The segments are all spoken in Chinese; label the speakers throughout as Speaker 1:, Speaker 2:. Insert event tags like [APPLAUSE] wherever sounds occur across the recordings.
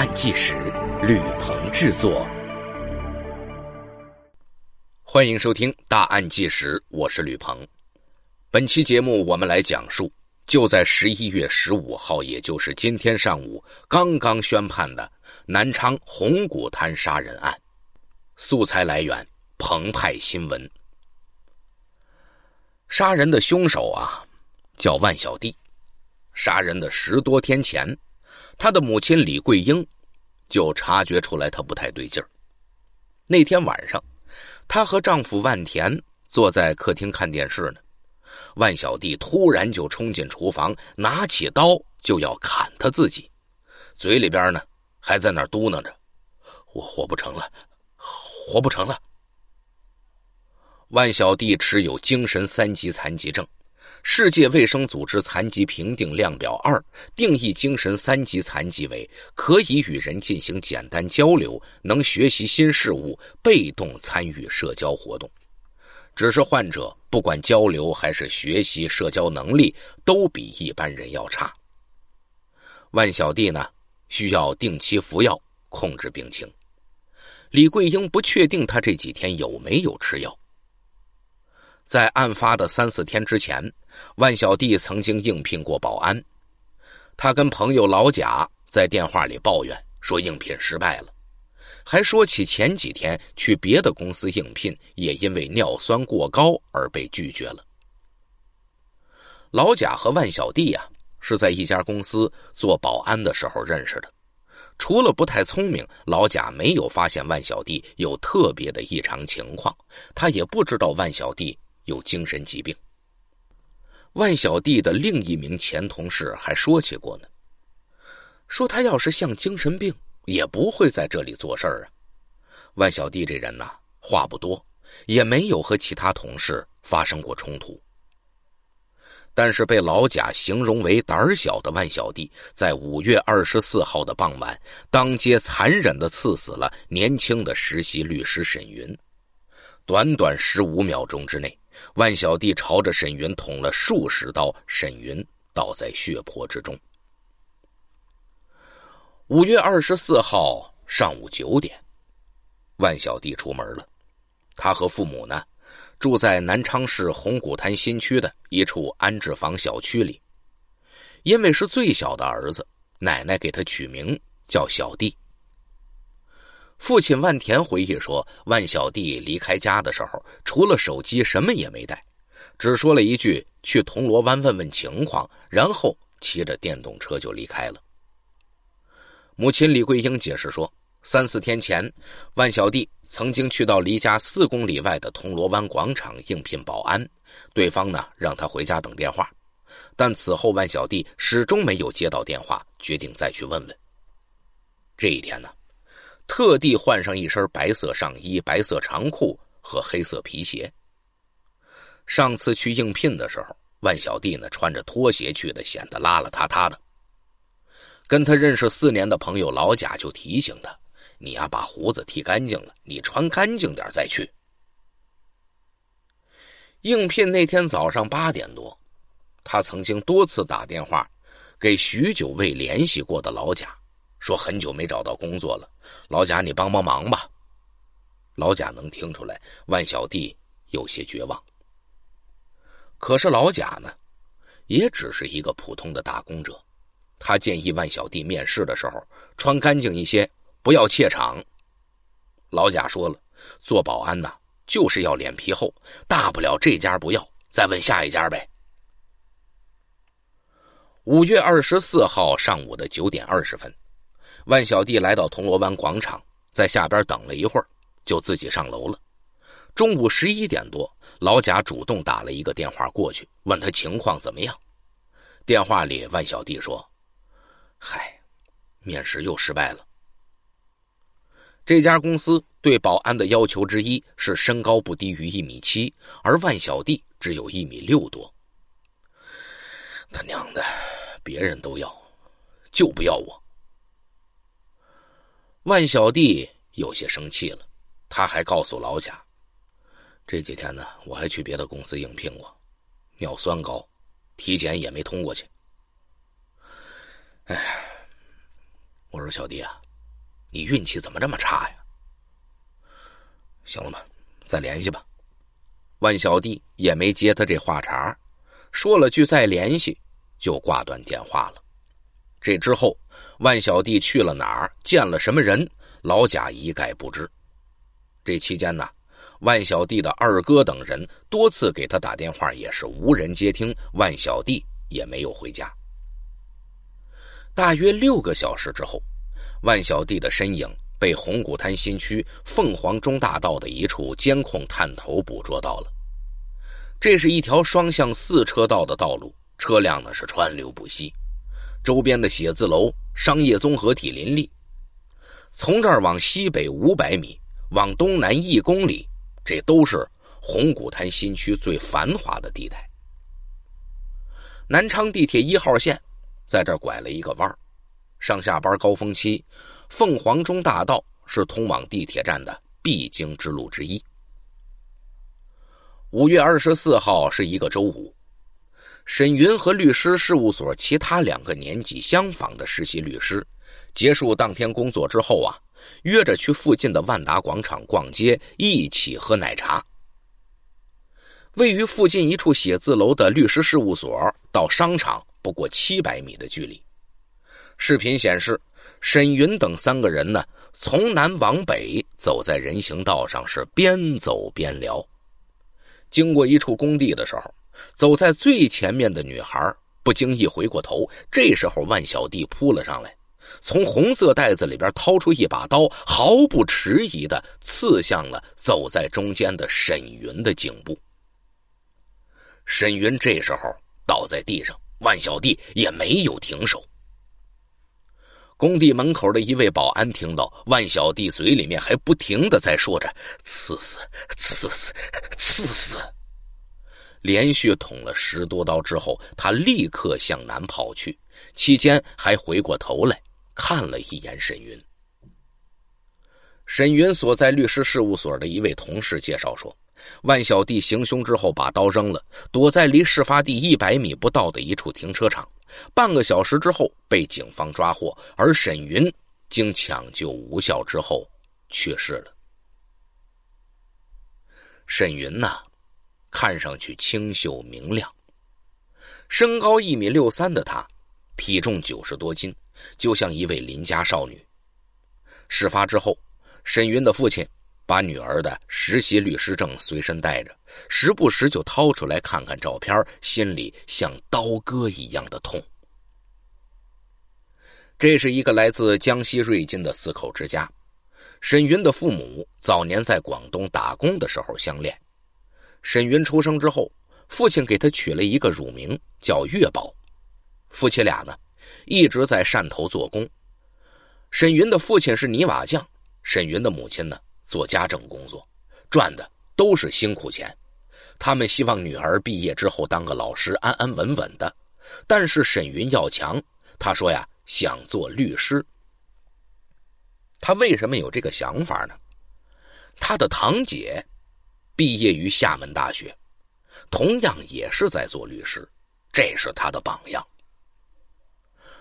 Speaker 1: 案纪实，吕鹏制作。欢迎收听《大案纪实》，我是吕鹏。本期节目我们来讲述，就在十一月十五号，也就是今天上午刚刚宣判的南昌红谷滩杀人案。素材来源澎湃新闻。杀人的凶手啊，叫万小弟。杀人的十多天前。他的母亲李桂英，就察觉出来他不太对劲儿。那天晚上，她和丈夫万田坐在客厅看电视呢，万小弟突然就冲进厨房，拿起刀就要砍他自己，嘴里边呢还在那嘟囔着：“我活不成了，活不成了。”万小弟持有精神三级残疾证。世界卫生组织残疾评定量表二定义精神三级残疾为可以与人进行简单交流，能学习新事物，被动参与社交活动，只是患者不管交流还是学习社交能力都比一般人要差。万小弟呢，需要定期服药控制病情。李桂英不确定他这几天有没有吃药。在案发的三四天之前，万小弟曾经应聘过保安。他跟朋友老贾在电话里抱怨说应聘失败了，还说起前几天去别的公司应聘也因为尿酸过高而被拒绝了。老贾和万小弟呀是在一家公司做保安的时候认识的，除了不太聪明，老贾没有发现万小弟有特别的异常情况，他也不知道万小弟。有精神疾病。万小弟的另一名前同事还说起过呢，说他要是像精神病，也不会在这里做事儿啊。万小弟这人呐，话不多，也没有和其他同事发生过冲突。但是被老贾形容为胆儿小的万小弟，在五月二十四号的傍晚，当街残忍的刺死了年轻的实习律师沈云。短短十五秒钟之内。万小弟朝着沈云捅了数十刀，沈云倒在血泊之中。五月二十四号上午九点，万小弟出门了。他和父母呢，住在南昌市红谷滩新区的一处安置房小区里。因为是最小的儿子，奶奶给他取名叫小弟。父亲万田回忆说：“万小弟离开家的时候，除了手机什么也没带，只说了一句‘去铜锣湾问问情况’，然后骑着电动车就离开了。”母亲李桂英解释说：“三四天前，万小弟曾经去到离家四公里外的铜锣湾广场应聘保安，对方呢让他回家等电话，但此后万小弟始终没有接到电话，决定再去问问。这一天呢？”特地换上一身白色上衣、白色长裤和黑色皮鞋。上次去应聘的时候，万小弟呢穿着拖鞋去的，显得邋邋遢遢的。跟他认识四年的朋友老贾就提醒他：“你啊，把胡子剃干净了，你穿干净点再去。”应聘那天早上八点多，他曾经多次打电话给许久未联系过的老贾。说很久没找到工作了，老贾，你帮帮忙吧。老贾能听出来，万小弟有些绝望。可是老贾呢，也只是一个普通的打工者。他建议万小弟面试的时候穿干净一些，不要怯场。老贾说了，做保安呐，就是要脸皮厚，大不了这家不要，再问下一家呗。五月二十四号上午的九点二十分。万小弟来到铜锣湾广场，在下边等了一会儿，就自己上楼了。中午十一点多，老贾主动打了一个电话过去，问他情况怎么样。电话里万小弟说：“嗨，面试又失败了。这家公司对保安的要求之一是身高不低于一米七，而万小弟只有一米六多。他娘的，别人都要，就不要我。”万小弟有些生气了，他还告诉老贾：“这几天呢，我还去别的公司应聘过，尿酸高，体检也没通过去。”哎，我说小弟啊，你运气怎么这么差呀？行了吧，再联系吧。万小弟也没接他这话茬，说了句“再联系”，就挂断电话了。这之后。万小弟去了哪儿？见了什么人？老贾一概不知。这期间呢，万小弟的二哥等人多次给他打电话，也是无人接听。万小弟也没有回家。大约六个小时之后，万小弟的身影被红谷滩新区凤凰中大道的一处监控探头捕捉到了。这是一条双向四车道的道路，车辆呢是川流不息。周边的写字楼。商业综合体林立，从这儿往西北五百米，往东南一公里，这都是红谷滩新区最繁华的地带。南昌地铁一号线在这拐了一个弯儿，上下班高峰期，凤凰中大道是通往地铁站的必经之路之一。五月二十四号是一个周五。沈云和律师事务所其他两个年纪相仿的实习律师，结束当天工作之后啊，约着去附近的万达广场逛街，一起喝奶茶。位于附近一处写字楼的律师事务所到商场不过七百米的距离。视频显示，沈云等三个人呢，从南往北走在人行道上，是边走边聊。经过一处工地的时候。走在最前面的女孩不经意回过头，这时候万小弟扑了上来，从红色袋子里边掏出一把刀，毫不迟疑的刺向了走在中间的沈云的颈部。沈云这时候倒在地上，万小弟也没有停手。工地门口的一位保安听到万小弟嘴里面还不停的在说着“刺死，刺死，刺死”。连续捅了十多刀之后，他立刻向南跑去，期间还回过头来看了一眼沈云。沈云所在律师事务所的一位同事介绍说，万小弟行凶之后把刀扔了，躲在离事发地一百米不到的一处停车场，半个小时之后被警方抓获，而沈云经抢救无效之后去世了。沈云呐。看上去清秀明亮，身高一米六三的她，体重九十多斤，就像一位邻家少女。事发之后，沈云的父亲把女儿的实习律师证随身带着，时不时就掏出来看看照片，心里像刀割一样的痛。这是一个来自江西瑞金的四口之家，沈云的父母早年在广东打工的时候相恋。沈云出生之后，父亲给他取了一个乳名叫月宝。夫妻俩呢，一直在汕头做工。沈云的父亲是泥瓦匠，沈云的母亲呢做家政工作，赚的都是辛苦钱。他们希望女儿毕业之后当个老师，安安稳稳的。但是沈云要强，他说呀想做律师。他为什么有这个想法呢？他的堂姐。毕业于厦门大学，同样也是在做律师，这是他的榜样。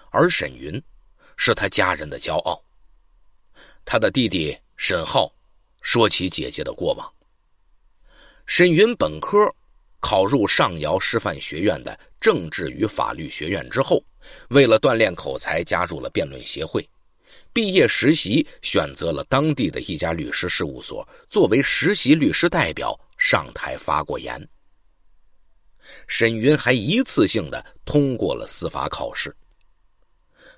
Speaker 1: 而沈云，是他家人的骄傲。他的弟弟沈浩说起姐姐的过往：，沈云本科考入上饶师范学院的政治与法律学院之后，为了锻炼口才，加入了辩论协会。毕业实习选择了当地的一家律师事务所，作为实习律师代表上台发过言。沈云还一次性的通过了司法考试。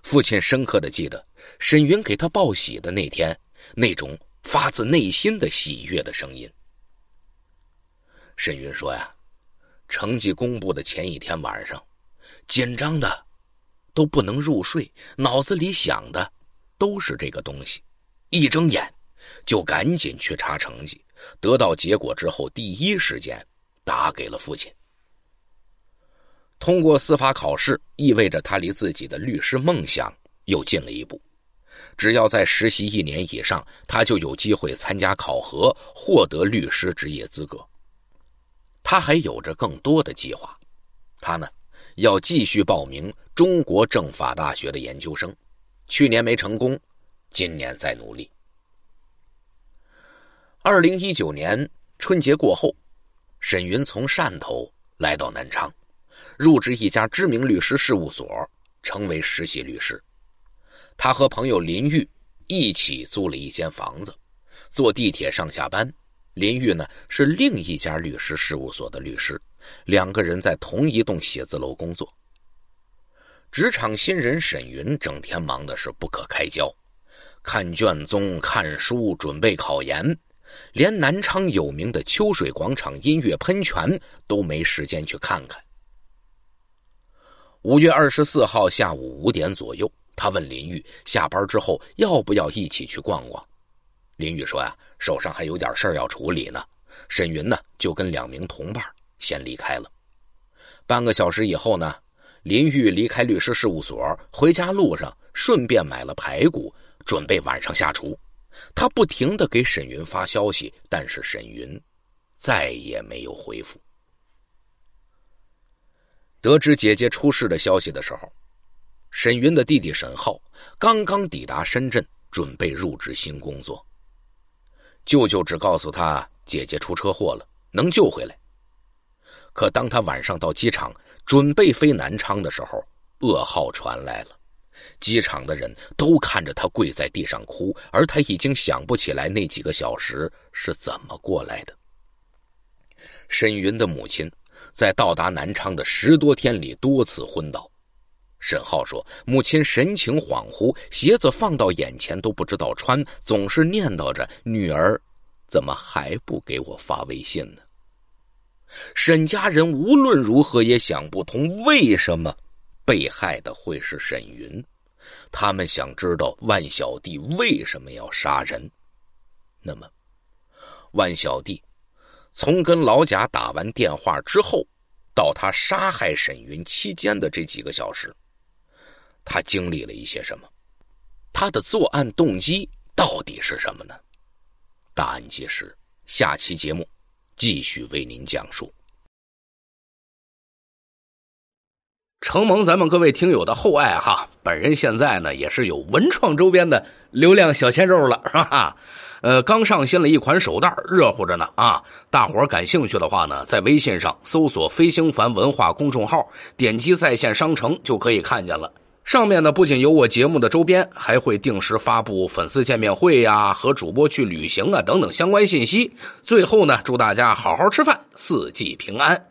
Speaker 1: 父亲深刻的记得沈云给他报喜的那天，那种发自内心的喜悦的声音。沈云说呀，成绩公布的前一天晚上，紧张的都不能入睡，脑子里想的。都是这个东西，一睁眼就赶紧去查成绩，得到结果之后，第一时间打给了父亲。通过司法考试，意味着他离自己的律师梦想又近了一步。只要在实习一年以上，他就有机会参加考核，获得律师职业资格。他还有着更多的计划，他呢要继续报名中国政法大学的研究生。去年没成功，今年再努力。二零一九年春节过后，沈云从汕头来到南昌，入职一家知名律师事务所，成为实习律师。他和朋友林玉一起租了一间房子，坐地铁上下班。林玉呢是另一家律师事务所的律师，两个人在同一栋写字楼工作。职场新人沈云整天忙的是不可开交，看卷宗、看书、准备考研，连南昌有名的秋水广场音乐喷泉都没时间去看看。五月二十四号下午五点左右，他问林玉：“下班之后要不要一起去逛逛？”林玉说：“呀，手上还有点事儿要处理呢。”沈云呢，就跟两名同伴先离开了。半个小时以后呢？林玉离开律师事务所，回家路上顺便买了排骨，准备晚上下厨。他不停的给沈云发消息，但是沈云再也没有回复。得知姐姐出事的消息的时候，沈云的弟弟沈浩刚刚抵达深圳，准备入职新工作。舅舅只告诉他姐姐出车祸了，能救回来。可当他晚上到机场。准备飞南昌的时候，噩耗传来了，机场的人都看着他跪在地上哭，而他已经想不起来那几个小时是怎么过来的。沈云的母亲在到达南昌的十多天里多次昏倒，沈浩说，母亲神情恍惚，鞋子放到眼前都不知道穿，总是念叨着女儿怎么还不给我发微信呢。沈家人无论如何也想不通，为什么被害的会是沈云？他们想知道万小弟为什么要杀人。那么，万小弟从跟老贾打完电话之后，到他杀害沈云期间的这几个小时，他经历了一些什么？他的作案动机到底是什么呢？答案即是下期节目。继续为您讲述。承蒙咱们各位听友的厚爱哈，本人现在呢也是有文创周边的流量小鲜肉了，是 [LAUGHS] 吧？呃，刚上新了一款手袋，热乎着呢啊！大伙感兴趣的话呢，在微信上搜索“飞行凡文化”公众号，点击在线商城就可以看见了。上面呢不仅有我节目的周边，还会定时发布粉丝见面会呀、和主播去旅行啊等等相关信息。最后呢，祝大家好好吃饭，四季平安。